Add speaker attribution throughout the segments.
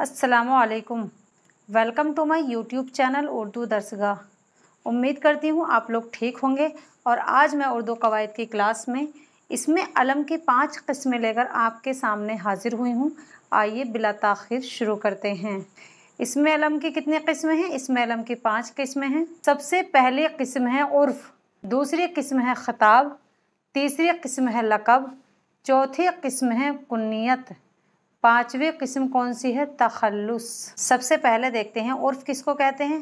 Speaker 1: असलकुम welcome to my YouTube channel Urdu Darsgah उम्मीद करती हूँ आप लोग ठीक होंगे और आज मैं उर्दू कवायद की क्लास में इसमें अलम की पांच किस्में लेकर आपके सामने हाजिर हुई हूँ आइए बिला तखिर शुरू करते हैं इसमें अलम की कितनी किस्में हैं इसमें अलम की पाँच किस्में हैं सबसे पहली किस्म है उर्फ दूसरी किस्म है ख़ताब तीसरी किस्म है लकब चौथी किस्म है कुन्नीत पांचवी किस्म कौन सी है तखल्लुस सबसे पहले देखते हैं उर्फ किसको कहते हैं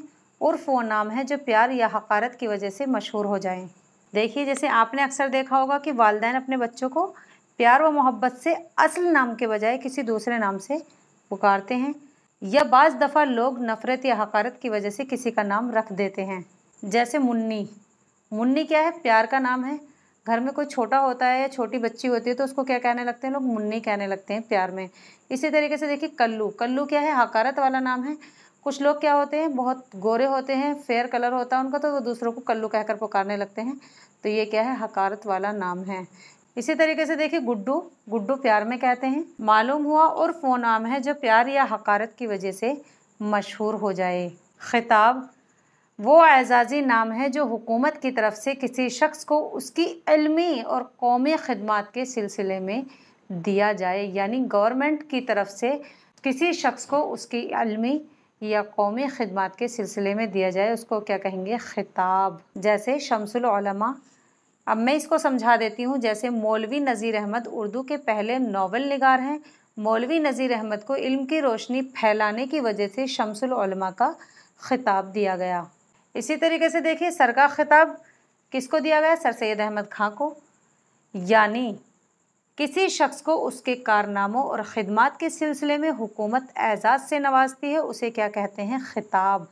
Speaker 1: उर्फ वो नाम है जो प्यार या हकारत की वजह से मशहूर हो जाए देखिए जैसे आपने अक्सर देखा होगा कि वालदेन अपने बच्चों को प्यार व मोहब्बत से असल नाम के बजाय किसी दूसरे नाम से पुकारते हैं या बाज़ दफ़ा लोग नफ़रत या हकारत की वजह से किसी का नाम रख देते हैं जैसे मुन्नी मुन्नी क्या है प्यार का नाम है घर में कोई छोटा होता है या छोटी बच्ची होती है तो उसको क्या कहने लगते हैं लोग मुन्नी कहने लगते हैं प्यार में इसी तरीके से देखिए कल्लू कल्लू क्या है हकारत वाला नाम है कुछ लोग क्या होते हैं बहुत गोरे होते हैं फेयर कलर होता है उनका तो वो दूसरों को कल्लू कहकर पुकारने लगते हैं तो ये क्या है हकारत वाला नाम है इसी तरीके से देखिए गुड्डू गुड्डू प्यार में कहते हैं मालूम हुआ और वो नाम है जो प्यार या हकारत की वजह से मशहूर हो जाए खिताब वो एजाज़ी नाम है जो हुकूमत की तरफ से किसी शख्स को उसकी इलमी और कौमी ख़दमात के सिलसिले में दिया जाए यानी गवर्नमेंट की तरफ से किसी शख्स को उसकी इलमी या कौमी ख़दमात के सिलसिले में दिया जाए उसको क्या कहेंगे ख़िताब जैसे शमसलमा अब मैं इसको समझा देती हूँ जैसे मौलवी नज़ीर अहमद उर्दू के पहले नावल नगार हैं मौलवी नज़ीर अहमद को इल्म की रोशनी फैलाने की वजह से शमसलमा का ख़िताब दिया गया इसी तरीके से देखिए सर का खिताब किसको दिया गया सर सैद अहमद खां को यानी किसी शख्स को उसके कारनामों और ख़दमात के सिलसिले में हुकूमत एजाज़ से नवाजती है उसे क्या कहते हैं खिताब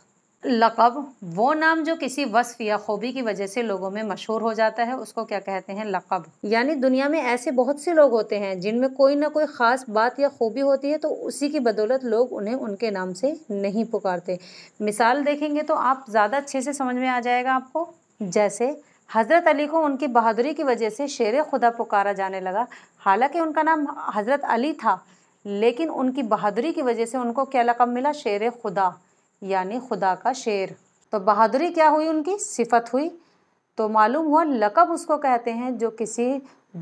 Speaker 1: लक़ब वो नाम जो किसी वस्फ या खूबी की वजह से लोगों में मशहूर हो जाता है उसको क्या कहते हैं लक़ब यानी दुनिया में ऐसे बहुत से लोग होते हैं जिनमें कोई ना कोई ख़ास बात या खूबी होती है तो उसी की बदौलत लोग उन्हें उनके नाम से नहीं पुकारते मिसाल देखेंगे तो आप ज़्यादा अच्छे से समझ में आ जाएगा आपको जैसे हज़रत अली को उनकी बहादुरी की वजह से शेर खुदा पुकारा जाने लगा हालांकि उनका नाम हज़रत अली था लेकिन उनकी बहादुरी की वजह से उनको क्या लक़ब मिला शेर खुदा यानी खुदा का शेर तो बहादुरी क्या हुई उनकी सिफत हुई तो मालूम हुआ लकब उसको कहते हैं जो किसी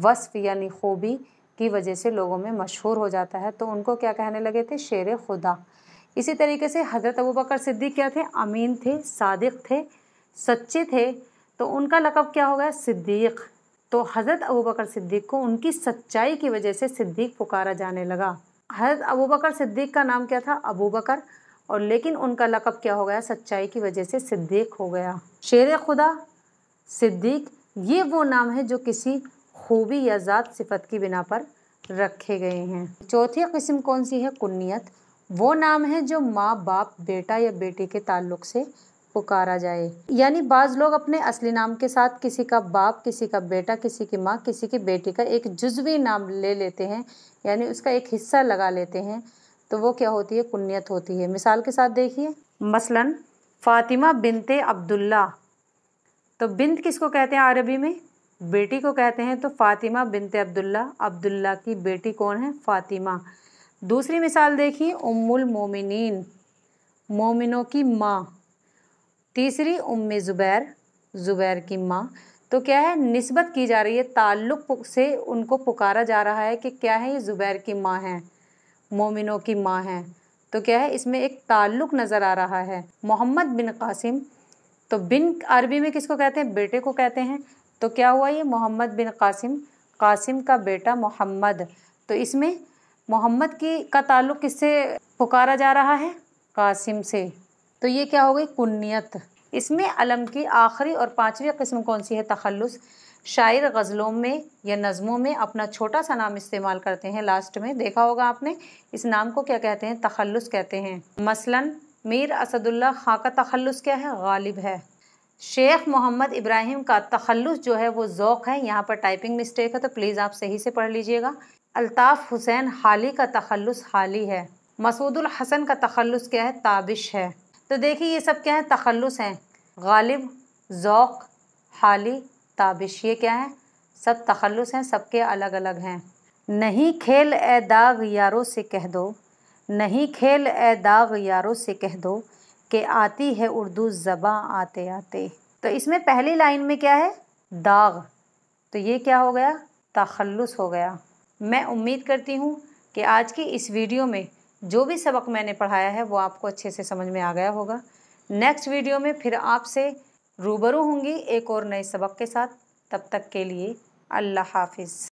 Speaker 1: वस्फ यानी खूबी की वजह से लोगों में मशहूर हो जाता है तो उनको क्या कहने लगे थे शेर खुदा इसी तरीके से हज़रत अबू बकर सिद्दीक क्या थे अमीन थे सादिक थे सच्चे थे तो उनका लकब क्या हो गया सिद्दीक़ तो हज़रत अबू बकर सिद्दीक को उनकी सच्चाई की वजह से सिद्दीक पुकारा जाने लगा हज़रत अबू बकर सिद्दीक का नाम क्या था अबू बकर और लेकिन उनका लकब क्या हो गया सच्चाई की वजह से सिद्दीक हो गया शेर खुदा सिद्दीक ये वो नाम है जो किसी खूबी या ज़ात सिफत की बिना पर रखे गए हैं चौथी किस्म कौन सी है कुन्नीत वो नाम है जो माँ बाप बेटा या बेटी के ताल्लुक से पुकारा जाए यानी बाज़ लोग अपने असली नाम के साथ किसी का बाप किसी का बेटा किसी की माँ किसी की बेटी का एक जुजवी नाम ले लेते हैं यानी उसका एक हिस्सा लगा लेते हैं तो वो क्या होती है कुन्यत होती है मिसाल के साथ देखिए मसलन फ़ातिमा बिनते अब्दुल्ला तो बिंत किसको कहते हैं अरबी में बेटी को कहते हैं तो फ़ातिमा बिनते अब्दुल्ला अब्दुल्ला की बेटी कौन है फ़ातिमा दूसरी मिसाल देखिए उम्मुल मोमिनीन मोमिनों की माँ तीसरी उम्म ज़ुबैर ज़ुबैर की माँ तो क्या है नस्बत की जा रही है ताल्लुक़ से उनको पुकारा जा रहा है कि क्या है ये ज़ुबैर की माँ है मोमिनों की माँ हैं तो क्या है इसमें एक ताल्लुक़ नज़र आ रहा है मोहम्मद बिन कासिम तो बिन अरबी में किसको कहते हैं बेटे को कहते हैं तो क्या हुआ ये मोहम्मद बिन कासिम कासिम का बेटा मोहम्मद तो इसमें मोहम्मद की का ताल्लुक़ किससे पुकारा जा रहा है कासिम से तो ये क्या हो गई कुन्नीत इसमें अलम की आखिरी और पाँचवीं कस्म कौन सी है तखलस शायर गज़लों में या नज़मों में अपना छोटा सा नाम इस्तेमाल करते हैं लास्ट में देखा होगा आपने इस नाम को क्या कहते हैं तखलस कहते हैं मसलन मीर असदुल्ला खां का तखलस क्या है गालिब है शेख मोहम्मद इब्राहिम का तखलस जो है वो ज़ौक़ है यहाँ पर टाइपिंग मिस्टेक है तो प्लीज़ आप सही से पढ़ लीजिएगा अल्ताफ़ हुसैन हाली का हाल हाली है मसूदुल हसन का तखलस क्या है ताबिश है तो देखिए ये सब क्या है तखलस हैं गालिब ज़ौक़ हाली ताबिश ये क्या है सब तखलुस हैं सबके अलग अलग हैं नहीं खेल ए दाग यारों से कह दो नहीं खेल ए दाग यारों से कह दो कि आती है उर्दू ज़बाँ आते आते तो इसमें पहली लाइन में क्या है दाग तो ये क्या हो गया तखलस हो गया मैं उम्मीद करती हूँ कि आज की इस वीडियो में जो भी सबक मैंने पढ़ाया है वो आपको अच्छे से समझ में आ गया होगा नेक्स्ट वीडियो में फिर आपसे रूबरू होंगी एक और नए सबक के साथ तब तक के लिए अल्लाह हाफिज़